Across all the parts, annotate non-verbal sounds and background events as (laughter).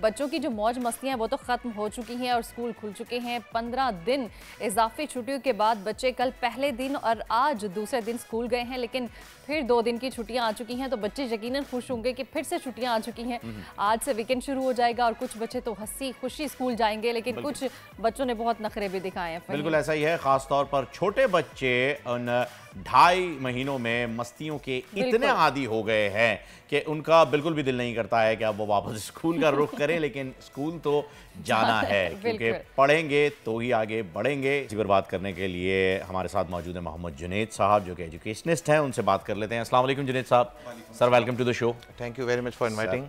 बच्चों की जो मौज मस्तियां वो तो ख़त्म हो चुकी हैं और स्कूल खुल चुके हैं पंद्रह दिन इजाफी छुट्टियों के बाद बच्चे कल पहले दिन और आज दूसरे दिन स्कूल गए हैं लेकिन फिर दो दिन की छुट्टियां आ चुकी हैं तो बच्चे यकीनन खुश होंगे कि फिर से छुट्टियां आ चुकी हैं हम्म, हम्म। आज से वीकेंड शुरू हो जाएगा और कुछ बच्चे तो हंसी खुशी स्कूल जाएंगे लेकिन कुछ बच्चों ने बहुत नखरे भी दिखाए हैं बिल्कुल ऐसा ही है खासतौर पर छोटे बच्चे ढाई महीनों में मस्तियों के इतने आदि हो गए हैं कि उनका बिल्कुल भी दिल नहीं करता है कि अब वो वापस (laughs) स्कूल का रुख करें लेकिन स्कूल तो जाना (laughs) है क्योंकि पढ़ेंगे तो ही आगे बढ़ेंगे इसी पर बात करने के लिए हमारे साथ मौजूद है मोहम्मद जुनेद साहब जो कि एजुकेशनिस्ट हैं उनसे बात कर लेते हैं Aslam Junaid Sahab sir welcome to the show thank you very much for inviting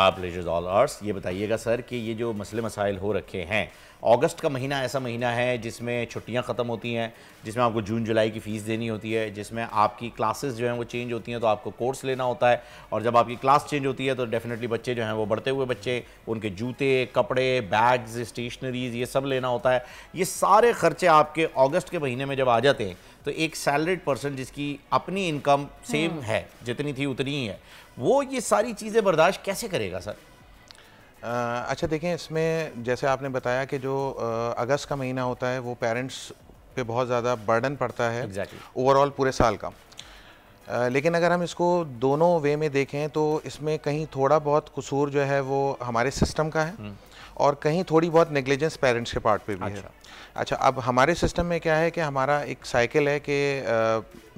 आप लेजर्स ऑल आर्ट्स ये बताइएगा सर कि ये जो मसले मसाइल हो रखे हैं अगस्त का महीना ऐसा महीना है जिसमें छुट्टियां ख़त्म होती हैं जिसमें आपको जून जुलाई की फ़ीस देनी होती है जिसमें आपकी क्लासेस जो हैं वो चेंज होती हैं तो आपको कोर्स लेना होता है और जब आपकी क्लास चेंज होती है तो डेफिनेटली बच्चे जो हैं वो बढ़ते हुए बच्चे उनके जूते कपड़े बैग्स स्टेशनरीज ये सब लेना होता है ये सारे खर्चे आपके अगस्त के महीने में जब आ जाते हैं तो एक सैलरीड पर्सन जिसकी अपनी इनकम हम्म। सेम है जितनी थी उतनी ही है वो ये सारी चीज़ें बर्दाश्त कैसे करेगा सर अच्छा देखें इसमें जैसे आपने बताया कि जो अगस्त का महीना होता है वो पेरेंट्स पे बहुत ज़्यादा बर्डन पड़ता है ओवरऑल exactly. पूरे साल का आ, लेकिन अगर हम इसको दोनों वे में देखें तो इसमें कहीं थोड़ा बहुत कसूर जो है वो हमारे सिस्टम का है हम्म। और कहीं थोड़ी बहुत नेग्लिजेंस पेरेंट्स के पार्ट पे भी अच्छा। है अच्छा अब हमारे सिस्टम में क्या है कि हमारा एक साइकिल है कि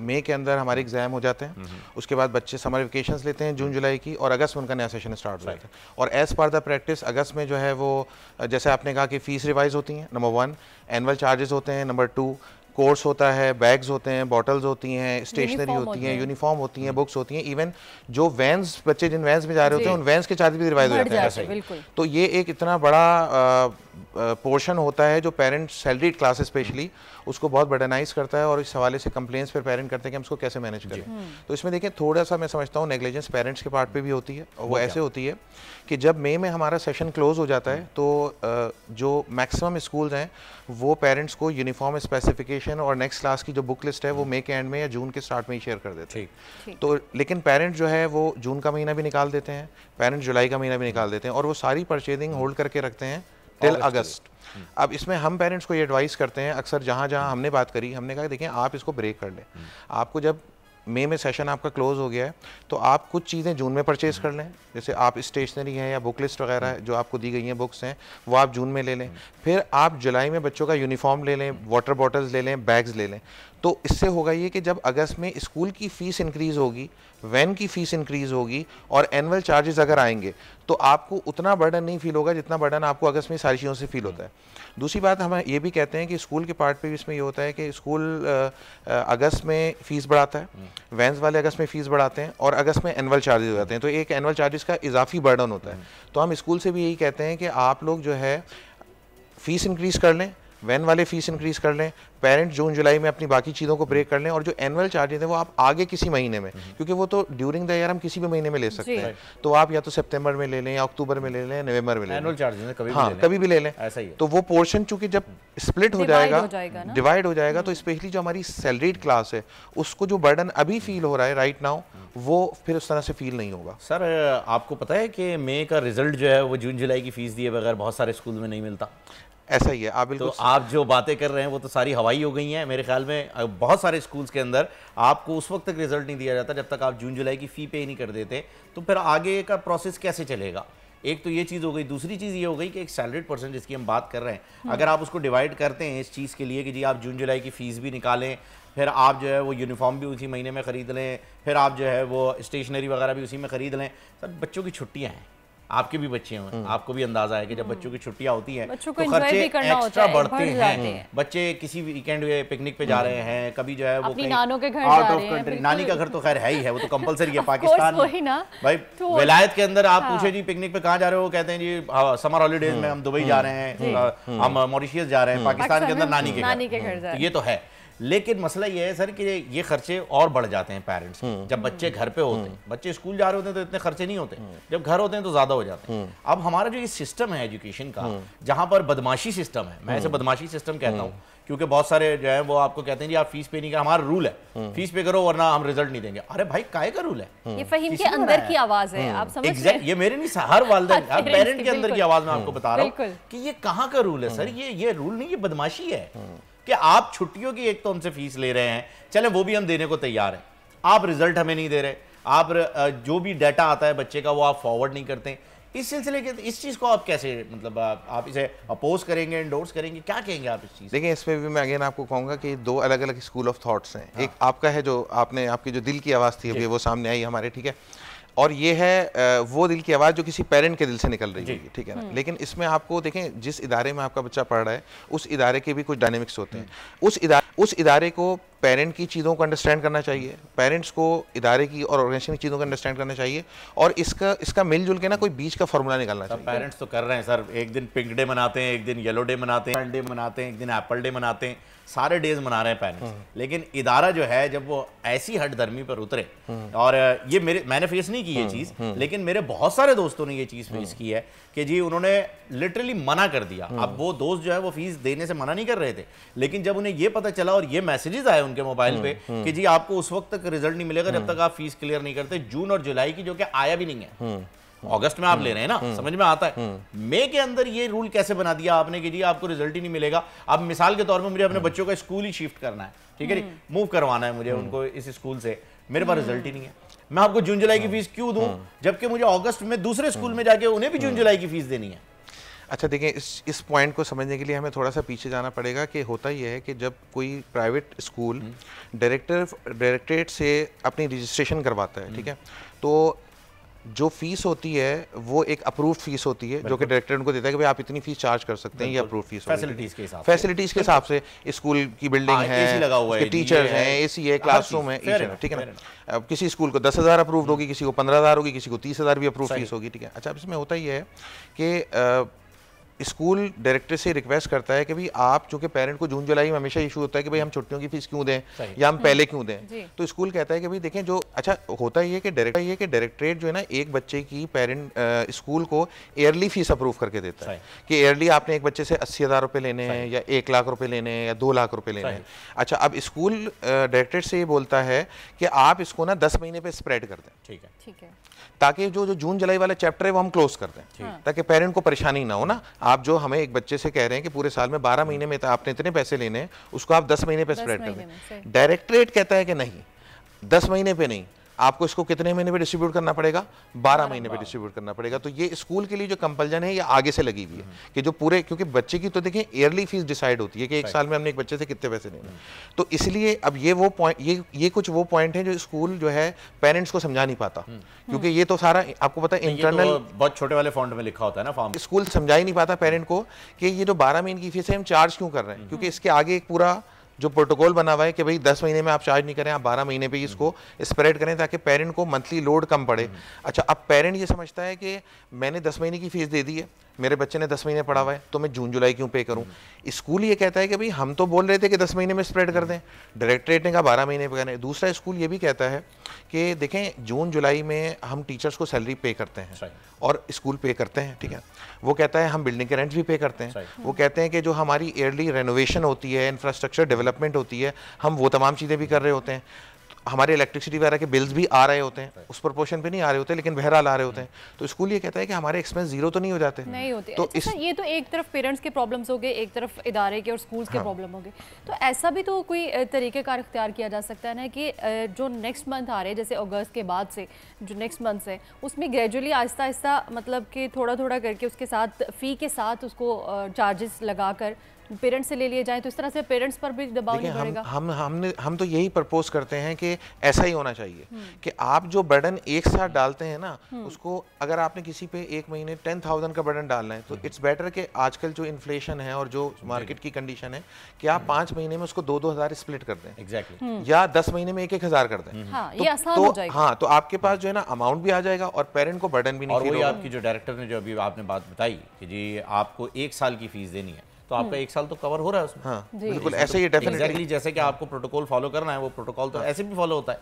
मई के अंदर हमारे एग्जाम हम्म। हो जाते हैं हम्म। उसके बाद बच्चे समर वेकेशन लेते हैं जून हम्म। जुलाई की और अगस्त में उनका नया सेशन स्टार्ट हो जाता है और एज़ पर द प्रैक्टिस अगस्त में जो है वो जैसे आपने कहा कि फ़ीस रिवाइज होती हैं नंबर वन एनअल चार्जेस होते हैं नंबर टू कोर्स होता है बैग्स होते हैं बॉटल्स होती हैं स्टेशनरी होती हैं यूनिफॉर्म होती हैं बुक्स होती हैं इवन जो वैन्स बच्चे जिन वैन्स में जा रहे होते हैं उन वैन्स के चार्ज भी रिवाइज हो जाते हैं तो ये एक इतना बड़ा पोर्शन होता है जो पेरेंट्स सैलरीड क्लास स्पेशली उसको बहुत बर्डनाइज करता है और इस हवाले से कंप्लेन पर पेरेंट करते हैं कि हम उसको कैसे मैनेज करें तो इसमें देखें थोड़ा सा मैं समझता हूँ नेग्लिजेंस पेरेंट्स के पार्ट पे भी होती है और वो ऐसे होती है कि जब मई में हमारा सेशन क्लोज हो जाता है हम्म। तो जो मैक्सिमम स्कूल्स हैं वो पेरेंट्स को यूनिफॉर्म स्पेसिफिकेशन और नेक्स्ट क्लास की जो बुक लिस्ट है वो मई हम्म। के एंड में या जून के स्टार्ट में ही शेयर कर देते हैं तो लेकिन पेरेंट्स जो है वो जून का महीना भी निकाल देते हैं पेरेंट्स जुलाई का महीना भी निकाल देते हैं और वो सारी परचेजिंग होल्ड हम्म। करके रखते हैं टिल अगस्त अब इसमें हम पेरेंट्स को ये एडवाइस करते हैं अक्सर जहाँ जहाँ हमने बात करी हमने कहा देखें आप इसको ब्रेक कर लें आपको जब मई में सेशन आपका क्लोज हो गया है तो आप कुछ चीज़ें जून में परचेज़ कर लें जैसे आप स्टेशनरी हैं या बुक लिस्ट वगैरह हम्म। जो आपको दी गई हैं बुक्स हैं वो आप जून में ले लें हम्म। फिर आप जुलाई में बच्चों का यूनिफॉर्म ले लें वाटर बॉटल्स ले लें बैग्स ले लें तो इससे होगा ये कि जब अगस्त में स्कूल की फ़ीस इंक्रीज़ होगी वैन की फ़ीस इंक्रीज़ होगी और एनुअल चार्जेस अगर आएंगे तो आपको उतना बर्डन नहीं फील होगा जितना बर्डन आपको अगस्त में सारी चीज़ों से फील होता है दूसरी बात हम ये भी कहते हैं कि स्कूल के पार्ट पे भी इसमें ये होता है कि स्कूल अगस्त में फ़ीस बढ़ाता है वैन्स हम्म। वाले अगस्त में फ़ीस बढ़ाते हैं और अगस्त में एनुअल चार्जेस हो जाते हैं तो एक एनुअल चार्जेस का इजाफी बर्डन होता है हम्म। तो हम स्कूल से भी यही कहते हैं कि आप लोग जो है फ़ीस इंक्रीज़ कर लें वैन वाले फीस इंक्रीज़ कर लें पेरेंट जून जुलाई में अपनी बाकी चीज़ों को ब्रेक कर लें और जो एनुअल चार्जेज हैं वो आप आगे किसी महीने में हम्म। क्योंकि वो तो ड्यूरिंग द ईयर हम किसी भी महीने में ले सकते हैं तो आप या तो सितंबर में ले लें या अक्टूबर में ले लें नवंबर में ले लें हाँ कभी भी ले लें तो वो पोर्शन चूंकि जब स्प्लिट हो जाएगा डिवाइड हो जाएगा तो स्पेशली हम्म। जो हमारी सैलरीड क्लास है उसको जो बर्डन अभी फील हो रहा है राइट नाउ हम्म। वो फिर उस तरह से फील नहीं होगा सर आपको पता है कि मे का रिजल्ट जो है वो जून जुलाई की फीस दिए बगैर बहुत सारे स्कूल में नहीं मिलता ऐसा ही है आप बिल्कुल तो आप जो बातें कर रहे हैं वो तो सारी हवाई हो गई हैं मेरे ख्याल में बहुत सारे स्कूल्स के अंदर आपको उस वक्त तक रिजल्ट नहीं दिया जाता जब तक आप जून जुलाई की फ़ी पे ही नहीं कर देते तो फिर आगे का प्रोसेस कैसे चलेगा एक तो ये चीज़ हो गई दूसरी चीज़ ये हो गई कि एक सैलरीड पर्सन जिसकी हम बात कर रहे हैं अगर आप उसको डिवाइड करते हैं इस चीज़ के लिए कि जी आप जून जुलाई की फ़ीस भी निकालें फिर आप जो है वो यूनिफॉर्म भी उसी महीने में ख़रीद लें फिर आप जो है वो स्टेशनरी वगैरह भी उसी में ख़रीद लें सर बच्चों की छुट्टियाँ हैं आपके भी बच्चे हैं हम्म। आपको भी अंदाजा है कि जब हम्म। बच्चों की छुट्टियां होती हैं तो खर्चे एक्स्ट्रा बढ़ते हैं बच्चे किसी वीकेंड पे पिकनिक पे जा हम्म। रहे हैं कभी जो है वो नानों के घर आउट ऑफ कंट्री नानी का घर तो खैर है ही है वो तो कंपलसरी है पाकिस्तान में भाई तो विलायत के अंदर आप पूछे हाँ। जी पिकनिक पे कहाँ जा रहे हो कहते हैं जी समर हाँ, हॉलीडेज में हम दुबई जा रहे हैं हाँ, हम मॉरिशियस जा रहे हैं पाकिस्तान के अंदर नानी के घर ये तो है लेकिन मसला ये है सर कि ये खर्चे और बढ़ जाते हैं पेरेंट्स हम्म। जब बच्चे घर पे होते हैं हम्म। बच्चे स्कूल जा रहे होते हैं तो इतने खर्चे नहीं होते हम्म। जब घर होते हैं तो ज्यादा हो जाते हैं अब हमारा जो ये सिस्टम है एजुकेशन का जहाँ पर बदमाशी सिस्टम है मैं ऐसे बदमाशी सिस्टम कहता हूँ क्योंकि बहुत सारे जो है वो आपको कहते हैं जी आप फीस पे नहीं कर हमारा रूल है फीस पे करो वरना हम रिजल्ट नहीं देंगे अरे भाई काय का रूल है ये फहीम के अंदर की आवाज है आप समझ exact, ये मेरे नहीं हर वाले हाँ, हर पेरेंट के अंदर की आवाज में आपको बता रहा हूँ कि ये कहाँ का रूल है सर ये ये रूल नहीं ये बदमाशी है कि आप छुट्टियों की एक तो हमसे फीस ले रहे हैं चले वो भी हम देने को तैयार हैं आप रिजल्ट हमें नहीं दे रहे आप जो भी डाटा आता है बच्चे का वो आप फॉरवर्ड नहीं करते इस सिलसिले के इस चीज़ को आप कैसे मतलब आप, आप इसे अपोज करेंगे इंडोर्स करेंगे क्या कहेंगे आप इस चीज़ देखिए इसमें भी मैं अगेन आपको कहूँगा कि दो अलग अलग स्कूल ऑफ थॉट्स हैं हाँ। एक आपका है जो आपने आपकी जो दिल की आवाज़ थी अभी वो सामने आई हमारे ठीक है और ये है वो दिल की आवाज़ जो किसी पेरेंट के दिल से निकल रही है ठीक है ना हम्म। लेकिन इसमें आपको देखें जिस इदारे में आपका बच्चा पढ़ रहा है उस इदारे के भी कुछ डायनेमिक्स होते हैं हम्म। उस इदारे उस इदारे को पेरेंट की चीज़ों को अंडरस्टैंड करना चाहिए पेरेंट्स को इदारे की और ऑर्गेनाइजेशन की चीज़ों को अंडरस्टैंड करना चाहिए और इसका इसका मिलजुल के ना कोई बीच का फॉर्मूला निकालना चाहिए पेरेंट्स तो कर रहे हैं सर एक दिन पिंक डे मनाते हैं एक दिन येलो डे मनाते हैं डे मनाते हैं एक दिन एप्पल डे मनाते हैं सारे डेज मना रहे हैं पेरेंट्स हम्म। लेकिन इदारा जो है जब वो ऐसी हट धर्मी पर उतरे हम्म। और ये मेरे मैंने फेस नहीं की ये हम्म, चीज़ लेकिन मेरे बहुत सारे दोस्तों ने ये चीज़ फेस की है कि जी उन्होंने लिटरली मना कर दिया अब वो दोस्त जो है वो फीस देने से मना नहीं कर रहे थे लेकिन जब उन्हें ये पता चला और ये मैसेजेस आए उनके मोबाइल पे कि जी आपको उस वक्त तक रिजल्ट नहीं मिलेगा जब तक आप फीस क्लियर नहीं करते जून और जुलाई की जो कि आया भी नहीं है अगस्त में आप हम्म, ले रहे हैं ना हम्म, समझ में आता है मई हम्म। के अंदर ये रूल कैसे बना दिया आपने कि जी आपको रिजल्ट ही नहीं मिलेगा अब मिसाल के तौर पर मुझे अपने बच्चों का स्कूल ही शिफ्ट करना है ठीक है जी मूव करवाना है मुझे उनको इस स्कूल से मेरे पास रिजल्ट ही नहीं है मैं आपको जून जुलाई की फीस क्यों दूं जबकि मुझे अगस्त में दूसरे स्कूल में जाके उन्हें भी जून जुलाई की फीस देनी है अच्छा देखिए इस इस पॉइंट को समझने के लिए हमें थोड़ा सा पीछे जाना पड़ेगा कि होता यह है कि जब कोई प्राइवेट स्कूल डायरेक्टर डायरेक्टरेट से अपनी रजिस्ट्रेशन करवाता है ठीक है तो जो फीस होती है वो एक अप्रूव्ड फीस होती है जो कि डायरेक्टर उनको देता है कि भाई आप इतनी फीस चार्ज कर सकते हैं ये अप्रूव फीस फैसिलिटीज के हिसाब फैसिलिटीज के हिसाब से स्कूल की बिल्डिंग हाँ, है टीचर्स हैं एसी है क्लासरूम हाँ, है ठीक है ना किसी स्कूल को दस हज़ार अप्रूव्ड होगी किसी को पंद्रह हज़ार होगी किसी को तीस हज़ार भी अप्रूव फीस होगी ठीक है अच्छा इसमें होता ही है कि स्कूल डायरेक्टर से रिक्वेस्ट करता है कि भाई आप चूंकि पेरेंट को जून जुलाई में हमेशा इशू होता है कि भाई हम छुट्टियों की फीस क्यों दें या हम पहले क्यों दें तो स्कूल कहता है कि भाई देखें जो अच्छा होता ही है कि डायरेक्टर ये कि डायरेक्टरेट जो है ना एक बच्चे की पेरेंट स्कूल को एयरली फीस अप्रूव करके देता है कि एयरली आपने एक बच्चे से अस्सी हज़ार रुपये लेने हैं या एक लाख रुपये लेने हैं या दो लाख रुपये लेने हैं अच्छा अब स्कूल डायरेक्टरेट से ये बोलता है कि आप इसको ना दस महीने पर स्प्रेड कर दें ठीक है ठीक है ताकि जो जो जून जुलाई वाला चैप्टर है वो हम क्लोज कर दें ताकि पेरेंट को परेशानी ना हो ना आप जो हमें एक बच्चे से कह रहे हैं कि पूरे साल में बारह महीने में तो आपने इतने पैसे लेने हैं उसको आप दस महीने पर स्प्रेड कर दें डायरेक्टरेट कहता है कि नहीं दस महीने पर नहीं आपको इसको कितने महीने पे डिस्ट्रीब्यूट करना पड़ेगा बारह महीने पे डिस्ट्रीब्यूट करना पड़ेगा तो ये स्कूल के लिए जो कंपल्जन है ये आगे से लगी हुई है हम्म। कि जो पूरे क्योंकि बच्चे की तो देखें ईयरली फीस डिसाइड होती है कि एक साल में हमने एक बच्चे से कितने पैसे देने हम्म। तो इसलिए अब ये वो पॉइंट ये ये कुछ वो पॉइंट है जो स्कूल जो है पेरेंट्स को समझा नहीं पाता हम्म। क्योंकि ये तो सारा आपको पता है इंटरनल तो बहुत छोटे वाले फॉन्ट में लिखा होता है ना फॉर्म स्कूल समझा ही नहीं पाता पेरेंट को कि ये जो बारह महीने की फीस है हम चार्ज क्यों कर रहे हैं क्योंकि इसके आगे एक पूरा जो प्रोटोकॉल बना हुआ है कि भाई दस महीने में आप चार्ज नहीं करें आप बारह महीने पे इसको स्प्रेड करें ताकि पेरेंट को मंथली लोड कम पड़े अच्छा अब पेरेंट ये समझता है कि मैंने दस महीने की फीस दे दी है मेरे बच्चे ने दस महीने पढ़ा हुआ है तो मैं जून जुलाई क्यों पे करूँ स्कूल ये कहता है कि भाई हम तो बोल रहे थे कि दस महीने में स्प्रेड कर दें डायरेक्टरेट ने कहा बारह महीने पे करें दूसरा स्कूल ये भी कहता है कि देखें जून जुलाई में हम टीचर्स को सैलरी पे करते हैं और स्कूल पे करते हैं ठीक है वो कहता है हम बिल्डिंग के रेंट भी पे करते हैं वो कहते हैं कि जो हमारी ईयरली रेनोवेशन होती है इंफ्रास्ट्रक्चर डेवलप डेवलपमेंट होती है हम वो तमाम चीज़ें भी कर रहे होते हैं हमारे इलेक्ट्रिसिटी वगैरह के बिल्स भी आ रहे होते हैं उस प्रोपोर्शन पे नहीं आ रहे होते लेकिन बहरहाल आ रहे होते हैं हम्म। तो स्कूल ये कहता है कि हमारे एक्सपेंस जीरो तो नहीं हो जाते नहीं होते तो अच्छा, इस... ये तो एक तरफ पेरेंट्स के प्रॉब्लम्स हो गए एक तरफ इदारे के और स्कूल्स हाँ। के प्रॉब्लम हो गए तो ऐसा भी तो कोई तरीक़ेकार इख्तियार किया जा सकता है ना कि जो नेक्स्ट मंथ आ रहे हैं जैसे अगस्त के बाद से जो नेक्स्ट मंथ है उसमें ग्रेजुअली आहिस्ता आहिस्ता मतलब कि थोड़ा थोड़ा करके उसके साथ फ़ी के साथ उसको चार्जेस लगा पेरेंट्स से ले लिए जाए तो इस तरह से पेरेंट्स पर भी दबाव नहीं बढ़ेगा हम, हम हमने हम तो यही प्रपोज करते हैं कि ऐसा ही होना चाहिए हम्म। कि आप जो बर्डन एक साथ डालते हैं ना हम्म। उसको अगर आपने किसी पे एक महीने टेन थाउजेंड का बर्डन डालना है तो इट्स हम्म। बेटर कि आजकल जो इन्फ्लेशन है और जो मार्केट की कंडीशन है कि आप पांच महीने में उसको दो दो हज़ार स्प्लिट कर दें एग्जैक्टली या दस महीने में एक एक हज़ार कर दें हाँ तो, तो हाँ तो आपके पास जो है ना अमाउंट भी आ जाएगा और पेरेंट को बर्डन भी नहीं आपकी जो डायरेक्टर ने जो अभी आपने बात बताई कि जी आपको एक साल की फीस देनी है तो आपका हम्म। एक साल तो कवर हो रहा है उसमें हाँ, बिल्कुल ऐसे ही डेफिनेटली जैसे कि आपको प्रोटोकॉल फॉलो करना है वो प्रोटोकॉल तो हाँ। ऐसे भी फॉलो होता है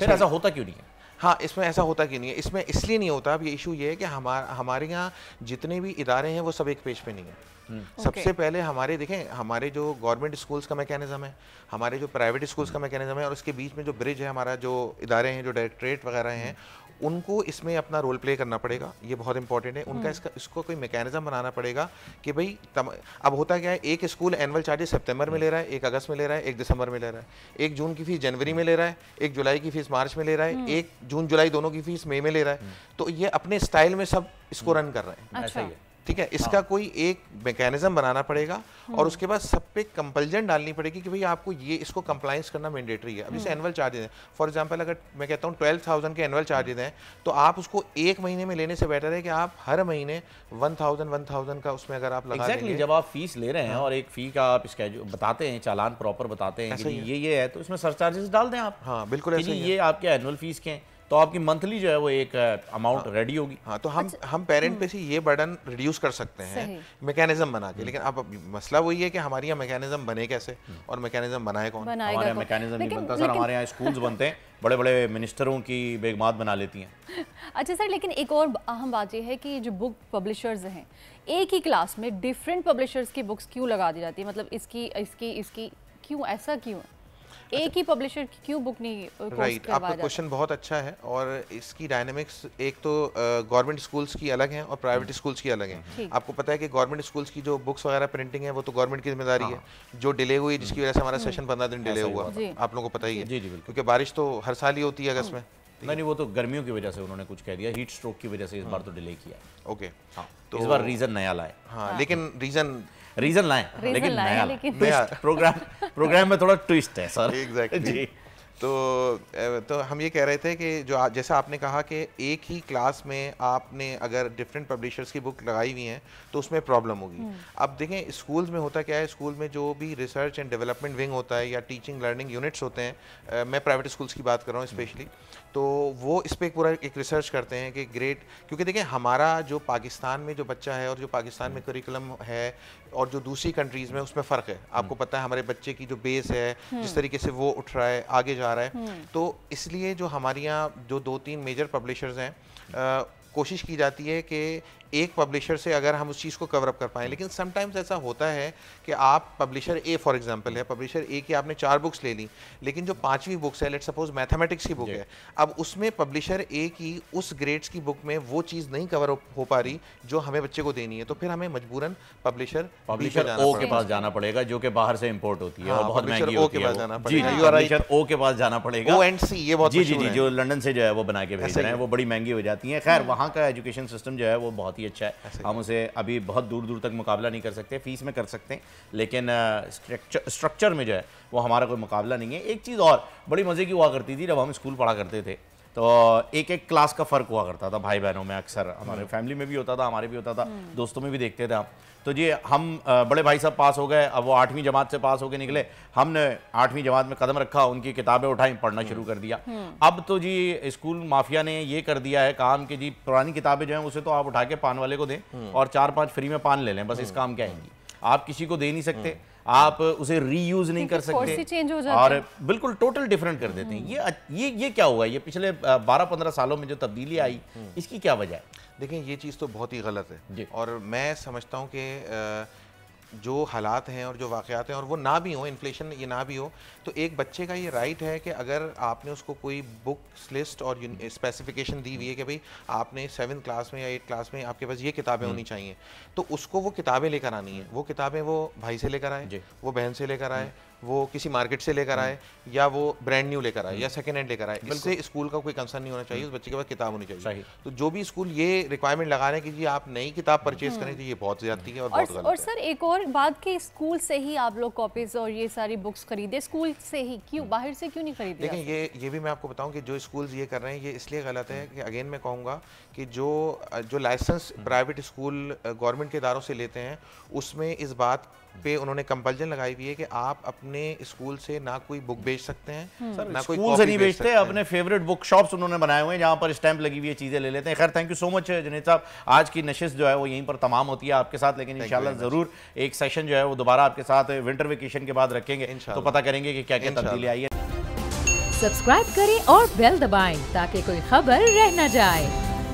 ऐसे ऐसा होता क्यों नहीं है हाँ इसमें ऐसा होता क्यों नहीं है इसमें इसलिए नहीं होता अब ये इशू ये है कि हमारा हमारे यहाँ जितने भी इदारे हैं वो सब एक पेज पे नहीं है हम्म। सबसे okay. पहले हमारे देखें हमारे जो गवर्नमेंट स्कूल्स का मैकेनिज्म है हमारे जो प्राइवेट स्कूल्स का मैकेनिज्म है और उसके बीच में जो ब्रिज है हमारा जो इदारे हैं जो डायरेक्ट्रेट वगैरह हैं उनको इसमें अपना रोल प्ले करना पड़ेगा ये बहुत इंपॉर्टेंट है उनका हम्म। इसका इसको कोई मैकेनिज्म बनाना पड़ेगा कि भाई तम, अब होता क्या है एक स्कूल एनुअल चार्जेस सितंबर में ले रहा है एक अगस्त में ले रहा है एक दिसंबर में ले रहा है एक जून की फीस जनवरी में ले रहा है एक जुलाई की फीस मार्च में ले रहा है हम्म। एक जून जुलाई दोनों की फीस मई में ले रहा है हम्म। तो ये अपने स्टाइल में सब इसको रन कर रहे हैं ऐसा ही अच्छा। है ठीक है इसका हाँ। कोई एक मैकेनिज्म बनाना पड़ेगा हाँ। और उसके बाद सब पे कंपल्जन डालनी पड़ेगी कि भाई आपको ये इसको कंप्लाइंस करना मैंडेटरी है अब इसे एनुअल चार्जेज हैं फॉर एग्जांपल अगर मैं कहता हूँ ट्वेल्व थाउजेंड के एनुअल चार्जेज हैं तो आप उसको एक महीने में लेने से बेटर है कि आप हर महीने वन थाउजेंड वन थाउजेंड का उसमें अगर आप लगा exactly, जब आप फीस ले रहे हैं हाँ। और एक फ़ी का आप इसका बताते हैं चालान प्रॉपर बताते हैं ये ये है तो इसमें सर चार्जेस डाल दें आप हाँ बिल्कुल ऐसे ये आपके एनुअल फीस के हैं तो आपकी मंथली जो है वो एक अमाउंट हाँ, रेडी होगी हाँ तो हम अच्छा, हम पेरेंट हम्म। पे से ये बर्डन रिड्यूस कर सकते हैं मैकेनिज्म बना के हम्म। लेकिन अब मसला वही है कि हमारे यहाँ मैकेनिज्म बने कैसे हम्म। और मैकेनिज्म बनाए कौन हमारे यहाँ मैकेनिज्म नहीं बनता सर हमारे यहाँ स्कूल्स बनते हैं बड़े बड़े मिनिस्टरों की बेगमात बना लेती हैं (laughs) अच्छा सर लेकिन एक और अहम बात यह है कि जो बुक पब्लिशर्स हैं एक ही क्लास में डिफरेंट पब्लिशर्स की बुक्स क्यों लगा दी जाती है मतलब इसकी इसकी इसकी क्यों ऐसा क्यों एक ही पब्लिशर की क्यों बुक नहीं uh, राइट आपका क्वेश्चन बहुत अच्छा है और इसकी डायनेमिक्स एक तो गवर्नमेंट uh, स्कूल्स की अलग है और प्राइवेट हम्म। स्कूल्स की अलग है आपको पता है कि गवर्नमेंट स्कूल्स की जो बुक्स वगैरह प्रिंटिंग है वो तो गवर्नमेंट की जिम्मेदारी है हाँ। जो डिले हुई जिसकी वजह से हमारा सेशन हम्म। पंद्रह दिन डिले हुआ आप लोगों को पता ही है क्योंकि बारिश तो हर साल ही होती है अगस्त हम्म। में सकती है नहीं वो तो गर्मियों की वजह से उन्होंने कुछ कह दिया हीट स्ट्रोक की वजह से इस बार तो डिले किया ओके हाँ, तो इस बार रीजन नया लाए हाँ लेकिन रीजन रीजन लाए लेकिन नया प्रोग्राम प्रोग्राम (laughs) में थोड़ा ट्विस्ट है सर एग्जैक्टली तो तो हम ये कह रहे थे कि जो आ, जैसा आपने कहा कि एक ही क्लास में आपने अगर डिफरेंट पब्लिशर्स की बुक लगाई हुई हैं तो उसमें प्रॉब्लम होगी हम्म। अब देखें स्कूल्स में होता क्या है स्कूल में जो भी रिसर्च एंड डेवलपमेंट विंग होता है या टीचिंग लर्निंग यूनिट्स होते हैं आ, मैं प्राइवेट स्कूल्स की बात कर रहा हूँ स्पेशली हम्म। तो वो इस पर पूरा एक रिसर्च करते हैं कि ग्रेट क्योंकि देखें हमारा जो पाकिस्तान में जो बच्चा है और जो पाकिस्तान में करिकुलम है और जो दूसरी कंट्रीज़ में उसमें फ़र्क है हम्म। आपको पता है हमारे बच्चे की जो बेस है जिस हम्म। तरीके से वो उठ रहा है आगे जा रहा है हम्म। तो इसलिए जो हमारे यहाँ जो दो तीन मेजर पब्लिशर्स हैं कोशिश की जाती है कि एक पब्लिशर से अगर हम उस चीज़ को कवर अप कर पाएँ लेकिन समटाइम्स ऐसा होता है कि आप पब्लिशर ए फॉर एग्जांपल है पब्लिशर ए की आपने चार बुक्स ले ली लेकिन जो पांचवी बुक्स है लेट सपोज मैथमेटिक्स की बुक है अब उसमें पब्लिशर ए की उस ग्रेड्स की बुक में वो चीज़ नहीं कवर हो पा रही जो हमें बच्चे को देनी है तो फिर हमें मजबूरन पब्लिशर पब्लिशर ओ के पास जाना पड़ेगा जो कि बाहर से इम्पोर्ट होती है हाँ, बहुत महंगी होती है ओ के पास जाना पड़ेगा ओ एंड सी ये बहुत जी जी जी जो लंडन से जो है वो बना के भेज रहे हैं वो बड़ी महंगी हो जाती है खैर हम्म। वहाँ का एजुकेशन सिस्टम जो है वो बहुत ही ही अच्छा है हम उसे अभी बहुत दूर दूर तक मुकाबला नहीं कर सकते फीस में कर सकते हैं लेकिन स्ट्रक्चर में जो है वो हमारा कोई मुकाबला नहीं है एक चीज़ और बड़ी मज़े की हुआ करती थी जब हम स्कूल पढ़ा करते थे तो एक एक क्लास का फ़र्क हुआ करता था भाई बहनों में अक्सर हमारे फैमिली में भी होता था हमारे भी होता था हम्म। दोस्तों में भी देखते थे हम तो जी हम बड़े भाई साहब पास हो गए अब वो आठवीं जमात से पास होकर निकले हमने आठवीं जमात में कदम रखा उनकी किताबें उठाई पढ़ना शुरू हम्म। कर दिया हम्म। अब तो जी स्कूल माफिया ने ये कर दिया है काम कि जी पुरानी किताबें जो हैं उसे तो आप उठा के पान वाले को दें और चार पाँच फ्री में पान ले लें बस इस काम क्या आएंगी आप किसी को दे नहीं सकते आप उसे रीयूज नहीं कर सकते चेंज हो जाते और बिल्कुल टोटल डिफरेंट कर देते हैं ये ये ये क्या हुआ ये पिछले बारह पंद्रह सालों में जो तब्दीली आई हम्म। इसकी क्या वजह है देखिए ये चीज़ तो बहुत ही गलत है और मैं समझता हूँ कि जो हालात हैं और जो वाक़ात हैं और वो ना भी हो इन्फ्लेशन ये ना भी हो तो एक बच्चे का ये राइट है कि अगर आपने उसको कोई बुक्स लिस्ट और स्पेसिफिकेशन दी हुई है कि भाई आपने सेवन क्लास में या एट क्लास में आपके पास ये किताबें होनी हम्म। चाहिए तो उसको वो किताबें लेकर आनी है वो किताबें वो भाई से लेकर आए वो बहन से लेकर आए हम्म। वो किसी मार्केट से लेकर आए हम्म। या वो ब्रांड न्यू लेकर आए या सेकेंड हम्म। हैंड लेकर आए इससे स्कूल का कोई कंसर्न नहीं होना चाहिए उस हम्म। बच्चे के पास किताब होनी चाहिए तो जो भी स्कूल ये रिक्वायरमेंट लगा रहे हैं कि जी आप नई किताब परचेज करें तो ये बहुत ज्यादा है और, बहुत और सर एक और बात की स्कूल से ही आप लोग कॉपीज और ये सारी बुक्स खरीदे स्कूल से ही क्यों बाहर से क्यों नहीं खरीदे लेकिन ये ये भी मैं आपको बताऊँ कि जो स्कूल ये कर रहे हैं ये इसलिए गलत है कि अगेन मैं कहूँगा कि जो जो लाइसेंस प्राइवेट स्कूल गवर्नमेंट के इदारों से लेते हैं उसमें इस बात पे उन्होंने कंपल्जन लगाई हुई है कि आप अपने अपने स्कूल से ना कोई बुक बेच सकते हैं हम्म। सर, ना कोई स्कूल से नहीं बेचते अपने फेवरेट बुक शॉप्स उन्होंने बनाए हुए हैं जहाँ पर स्टैंप लगी हुई चीज़ें ले लेते हैं खैर thank you so much Junaid साहब आज की नशिस्त जो है वो यहीं पर तमाम होती है आपके साथ लेकिन इन ज़रूर एक सेशन जो है वो दोबारा आपके साथ विंटर वेकेशन के बाद रखेंगे तो पता करेंगे कि क्या क्या तब्दीली आई है सब्सक्राइब करें और बेल दबाएं ताकि कोई खबर रह न जाए